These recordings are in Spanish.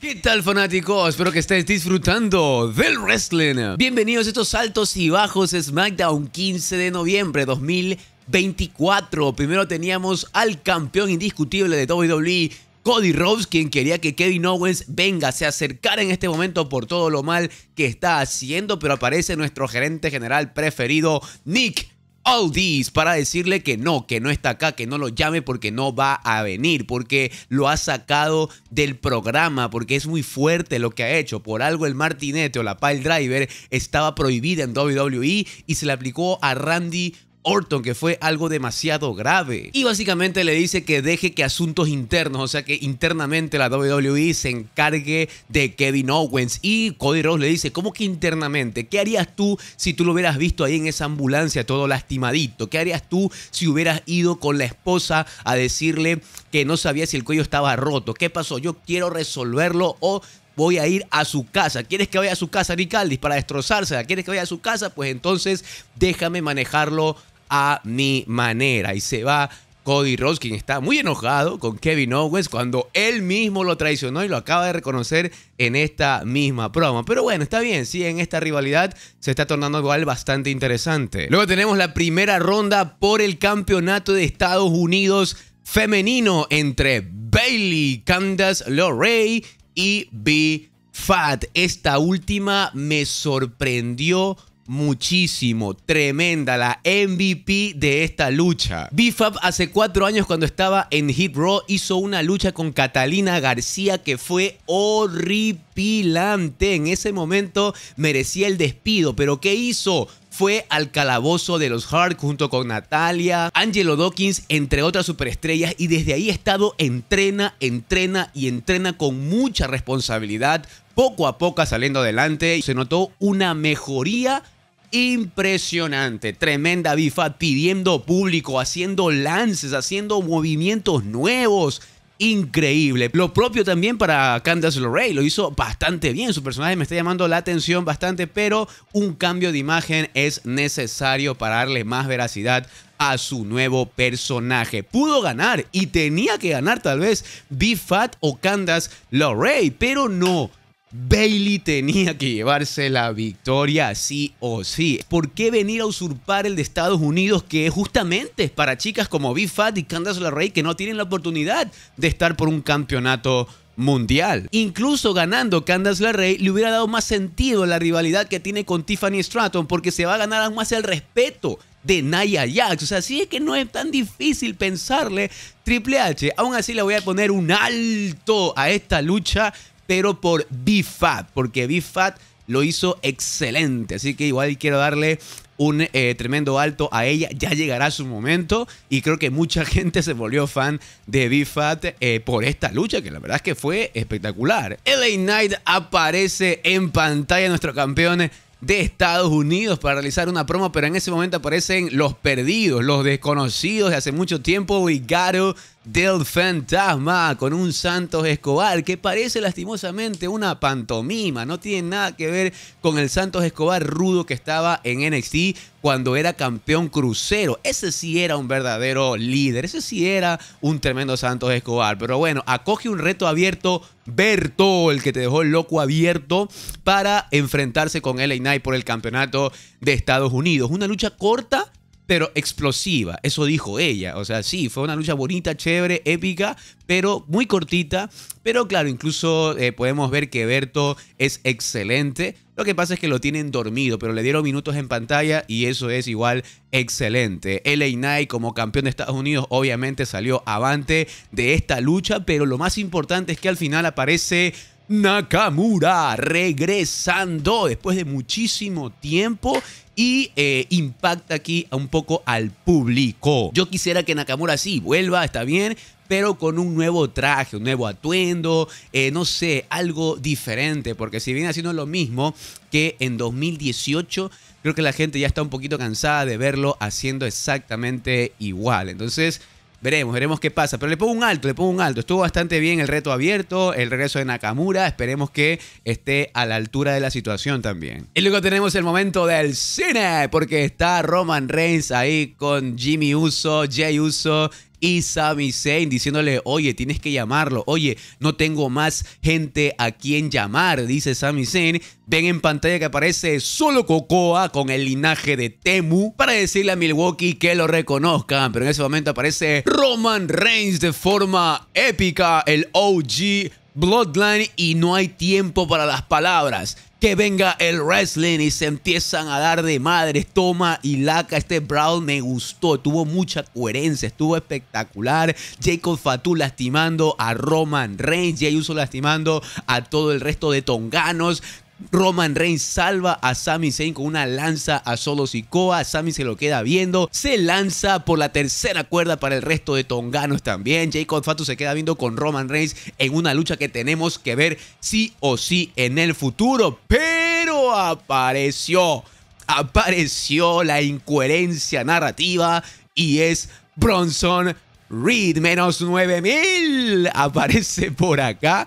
¿Qué tal fanáticos? Espero que estéis disfrutando del wrestling. Bienvenidos a estos altos y bajos SmackDown 15 de noviembre 2024. Primero teníamos al campeón indiscutible de WWE, Cody Rhodes, quien quería que Kevin Owens venga, se acercara en este momento por todo lo mal que está haciendo, pero aparece nuestro gerente general preferido, Nick Aldis para decirle que no, que no está acá, que no lo llame porque no va a venir, porque lo ha sacado del programa, porque es muy fuerte lo que ha hecho. Por algo el martinete o la pile driver estaba prohibida en WWE y se le aplicó a Randy Orton que fue algo demasiado grave. Y básicamente le dice que deje que asuntos internos, o sea que internamente la WWE se encargue de Kevin Owens. Y Cody Rhodes le dice, ¿cómo que internamente? ¿Qué harías tú si tú lo hubieras visto ahí en esa ambulancia todo lastimadito? ¿Qué harías tú si hubieras ido con la esposa a decirle que no sabía si el cuello estaba roto? ¿Qué pasó? Yo quiero resolverlo o voy a ir a su casa. ¿Quieres que vaya a su casa, Ricaldis, para destrozársela? ¿Quieres que vaya a su casa? Pues entonces déjame manejarlo a mi manera. Y se va Cody Rhodes, quien está muy enojado con Kevin Owens cuando él mismo lo traicionó y lo acaba de reconocer en esta misma promo. Pero bueno, está bien, sí, en esta rivalidad se está tornando igual bastante interesante. Luego tenemos la primera ronda por el campeonato de Estados Unidos femenino entre Bailey, Candace LeRae y B Fat. Esta última me sorprendió muchísimo, tremenda, la MVP de esta lucha. B-Fat hace cuatro años cuando estaba en Hit Raw hizo una lucha con Catalina García que fue horripilante. En ese momento merecía el despido, pero ¿qué hizo? fue al calabozo de los Hard junto con Natalia, Angelo Dawkins, entre otras superestrellas, y desde ahí ha estado entrena, entrena y entrena con mucha responsabilidad, poco a poco saliendo adelante. Se notó una mejoría impresionante, tremenda bifa, pidiendo público, haciendo lances, haciendo movimientos nuevos increíble. Lo propio también para Candace LeRae, lo hizo bastante bien. Su personaje me está llamando la atención bastante, pero un cambio de imagen es necesario para darle más veracidad a su nuevo personaje. Pudo ganar y tenía que ganar tal vez B-Fat o Candace LeRae, pero no. Bailey tenía que llevarse la victoria sí o sí. ¿Por qué venir a usurpar el de Estados Unidos que justamente es para chicas como b Fat y Candace LeRae que no tienen la oportunidad de estar por un campeonato mundial? Incluso ganando Candace LeRae le hubiera dado más sentido la rivalidad que tiene con Tiffany Stratton porque se va a ganar aún más el respeto de Naya Jax. O sea, sí es que no es tan difícil pensarle Triple H. Aún así le voy a poner un alto a esta lucha pero por BFAT, porque BFAT lo hizo excelente. Así que igual quiero darle un eh, tremendo alto a ella. Ya llegará su momento. Y creo que mucha gente se volvió fan de BFAT eh, por esta lucha, que la verdad es que fue espectacular. LA Knight aparece en pantalla, nuestro campeón de Estados Unidos para realizar una promo, pero en ese momento aparecen los perdidos, los desconocidos de hace mucho tiempo, Vigaro, del fantasma con un Santos Escobar que parece lastimosamente una pantomima, no tiene nada que ver con el Santos Escobar rudo que estaba en NXT cuando era campeón crucero. Ese sí era un verdadero líder, ese sí era un tremendo Santos Escobar. Pero bueno, acoge un reto abierto Berto, el que te dejó el loco abierto para enfrentarse con LA Knight por el campeonato de Estados Unidos. Una lucha corta pero explosiva. Eso dijo ella. O sea, sí, fue una lucha bonita, chévere, épica, pero muy cortita. Pero claro, incluso eh, podemos ver que Berto es excelente. Lo que pasa es que lo tienen dormido, pero le dieron minutos en pantalla y eso es igual excelente. LA Knight como campeón de Estados Unidos obviamente salió avante de esta lucha, pero lo más importante es que al final aparece Nakamura regresando después de muchísimo tiempo y eh, impacta aquí un poco al público. Yo quisiera que Nakamura sí vuelva, está bien, pero con un nuevo traje, un nuevo atuendo, eh, no sé, algo diferente, porque si viene haciendo lo mismo que en 2018, creo que la gente ya está un poquito cansada de verlo haciendo exactamente igual. Entonces... Veremos, veremos qué pasa. Pero le pongo un alto, le pongo un alto. Estuvo bastante bien el reto abierto, el regreso de Nakamura. Esperemos que esté a la altura de la situación también. Y luego tenemos el momento del cine, porque está Roman Reigns ahí con Jimmy Uso, Jay Uso y Sami Zayn diciéndole, oye, tienes que llamarlo, oye, no tengo más gente a quien llamar, dice Sami Zayn. Ven en pantalla que aparece solo Cocoa con el linaje de Temu para decirle a Milwaukee que lo reconozcan, pero en ese momento aparece Roman Reigns de forma épica, el OG Bloodline y no hay tiempo para las palabras que venga el wrestling y se empiezan a dar de madres. Toma y laca. Este Brown me gustó. Tuvo mucha coherencia. Estuvo espectacular. Jacob Fatu lastimando a Roman Reigns. y Uso lastimando a todo el resto de tonganos. Roman Reigns salva a Sami Zayn con una lanza a solo Sikoa. Sami se lo queda viendo. Se lanza por la tercera cuerda para el resto de tonganos también. Jacob Fatu se queda viendo con Roman Reigns en una lucha que tenemos que ver sí o sí en el futuro. Pero apareció. Apareció la incoherencia narrativa y es Bronson Reed. Menos 9000. Aparece por acá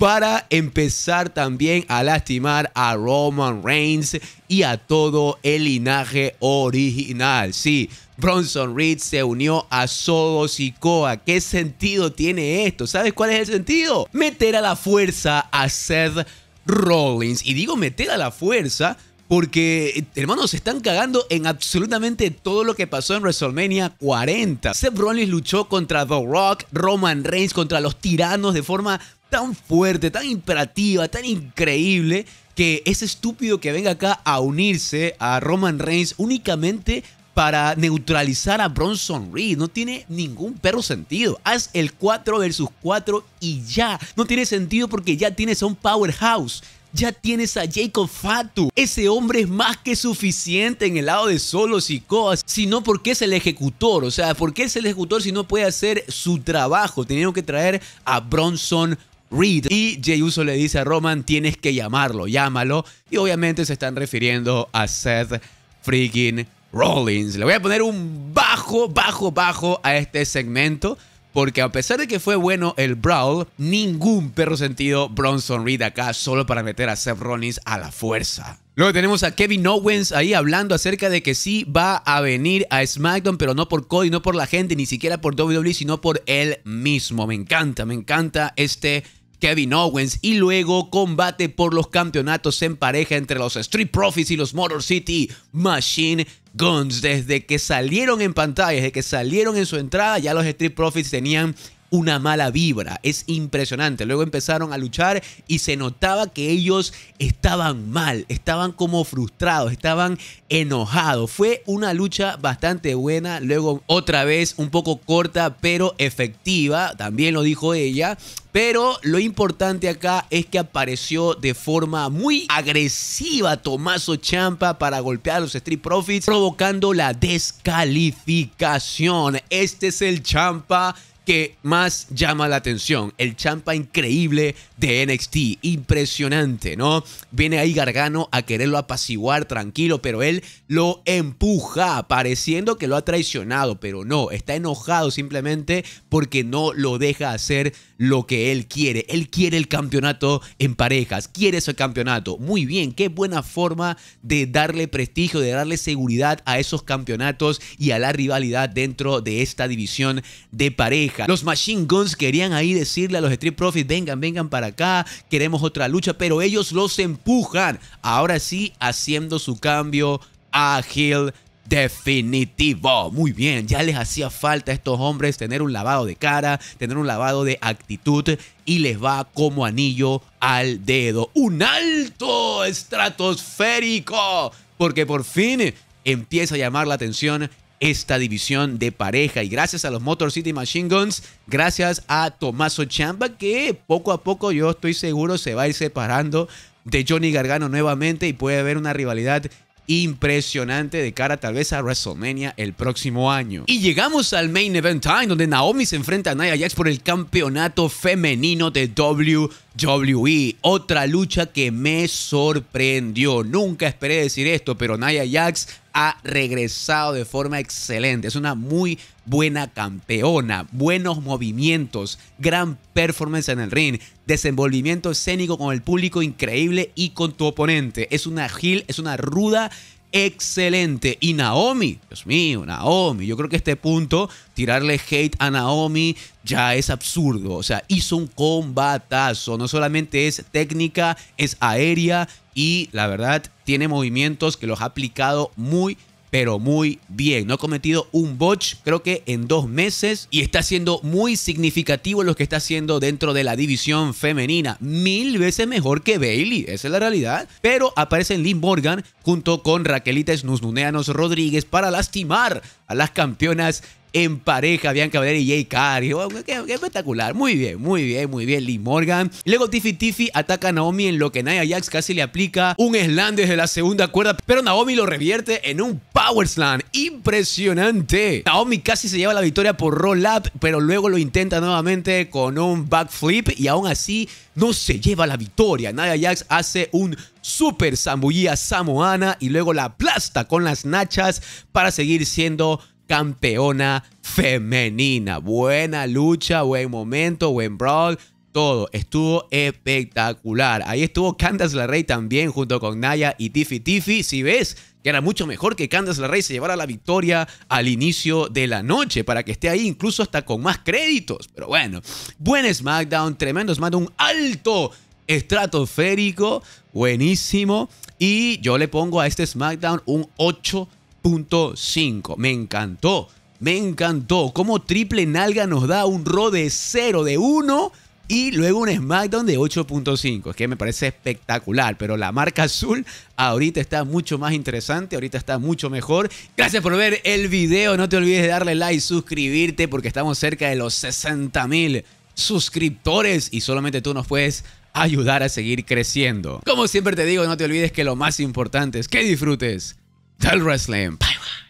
para empezar también a lastimar a Roman Reigns y a todo el linaje original. Sí, Bronson Reed se unió a Solo Sikoa. ¿Qué sentido tiene esto? ¿Sabes cuál es el sentido? Meter a la fuerza a Seth Rollins. Y digo meter a la fuerza porque, hermanos, se están cagando en absolutamente todo lo que pasó en WrestleMania 40. Seth Rollins luchó contra The Rock, Roman Reigns contra los tiranos de forma tan fuerte, tan imperativa, tan increíble, que es estúpido que venga acá a unirse a Roman Reigns únicamente para neutralizar a Bronson Reed. No tiene ningún perro sentido. Haz el 4 versus 4 y ya. No tiene sentido porque ya tienes a un powerhouse. Ya tienes a Jacob Fatu. Ese hombre es más que suficiente en el lado de solos y Sino porque es el ejecutor. O sea, porque es el ejecutor si no puede hacer su trabajo. Teniendo que traer a Bronson Reed. Reed. Y Jay Uso le dice a Roman, tienes que llamarlo, llámalo. Y obviamente se están refiriendo a Seth freaking Rollins. Le voy a poner un bajo, bajo, bajo a este segmento. Porque a pesar de que fue bueno el brawl, ningún perro sentido Bronson Reed acá solo para meter a Seth Rollins a la fuerza. Luego tenemos a Kevin Owens ahí hablando acerca de que sí va a venir a SmackDown, pero no por Cody, no por la gente, ni siquiera por WWE, sino por él mismo. Me encanta, me encanta este Kevin Owens y luego combate por los campeonatos en pareja entre los Street Profits y los Motor City Machine Guns. Desde que salieron en pantalla, desde que salieron en su entrada, ya los Street Profits tenían una mala vibra. Es impresionante. Luego empezaron a luchar y se notaba que ellos estaban mal, estaban como frustrados, estaban enojados. Fue una lucha bastante buena. Luego otra vez un poco corta, pero efectiva. También lo dijo ella. Pero lo importante acá es que apareció de forma muy agresiva Tomaso Champa para golpear a los Street Profits, provocando la descalificación. Este es el Champa que más llama la atención. El champa increíble de NXT. Impresionante, ¿no? Viene ahí Gargano a quererlo apaciguar tranquilo, pero él lo empuja, pareciendo que lo ha traicionado, pero no, está enojado simplemente porque no lo deja hacer lo que él quiere. Él quiere el campeonato en parejas, quiere ese campeonato. Muy bien, qué buena forma de darle prestigio, de darle seguridad a esos campeonatos y a la rivalidad dentro de esta división de parejas los Machine Guns querían ahí decirle a los Street Profits, vengan, vengan para acá, queremos otra lucha, pero ellos los empujan. Ahora sí, haciendo su cambio ágil, definitivo. Muy bien, ya les hacía falta a estos hombres tener un lavado de cara, tener un lavado de actitud y les va como anillo al dedo. Un alto estratosférico, porque por fin empieza a llamar la atención esta división de pareja. Y gracias a los Motor City Machine Guns, gracias a Tomaso Chamba. que poco a poco yo estoy seguro se va a ir separando de Johnny Gargano nuevamente y puede haber una rivalidad impresionante de cara tal vez a WrestleMania el próximo año. Y llegamos al Main Event Time, donde Naomi se enfrenta a Nia Jax por el campeonato femenino de WWE. Otra lucha que me sorprendió. Nunca esperé decir esto, pero Nia Jax ha regresado de forma excelente. Es una muy buena campeona, buenos movimientos, gran performance en el ring, desenvolvimiento escénico con el público increíble y con tu oponente. Es una agil, es una ruda excelente. Y Naomi, Dios mío, Naomi, yo creo que este punto tirarle hate a Naomi ya es absurdo. O sea, hizo un combatazo. No solamente es técnica, es aérea y la verdad tiene movimientos que los ha aplicado muy pero muy bien. No ha cometido un botch, creo que en dos meses, y está siendo muy significativo lo que está haciendo dentro de la división femenina. Mil veces mejor que Bailey, esa es la realidad. Pero aparece Lynn Morgan junto con Raquelita Snusnuneanos Rodríguez para lastimar a las campeonas en pareja, Bianca Valeri y Jay Carr. Oh, qué, espectacular. Muy bien, muy bien, muy bien. Lee Morgan. Luego Tiffy Tiffy ataca a Naomi en lo que Nia Jax casi le aplica un slam desde la segunda cuerda, pero Naomi lo revierte en un power slam. Impresionante. Naomi casi se lleva la victoria por roll up, pero luego lo intenta nuevamente con un backflip y aún así no se lleva la victoria. Nia Jax hace un super zambullía samoana y luego la aplasta con las nachas para seguir siendo campeona femenina. Buena lucha, buen momento, buen brawl. Todo estuvo espectacular. Ahí estuvo Candace LeRae también junto con Naya y Tiffy Tiffy. Si ves que era mucho mejor que Candace LeRae se llevara la victoria al inicio de la noche para que esté ahí incluso hasta con más créditos. Pero bueno, buen SmackDown, tremendo SmackDown, alto estratosférico, buenísimo. Y yo le pongo a este SmackDown un 8 .5. Me encantó, me encantó. Como triple nalga nos da un RO de 0, de 1 y luego un SmackDown de 8.5, Es que me parece espectacular, pero la marca azul ahorita está mucho más interesante, ahorita está mucho mejor. Gracias por ver el video, no te olvides de darle like, y suscribirte, porque estamos cerca de los 60.000 mil suscriptores y solamente tú nos puedes ayudar a seguir creciendo. Como siempre te digo, no te olvides que lo más importante es que disfrutes Del Wrestling. Bye bye.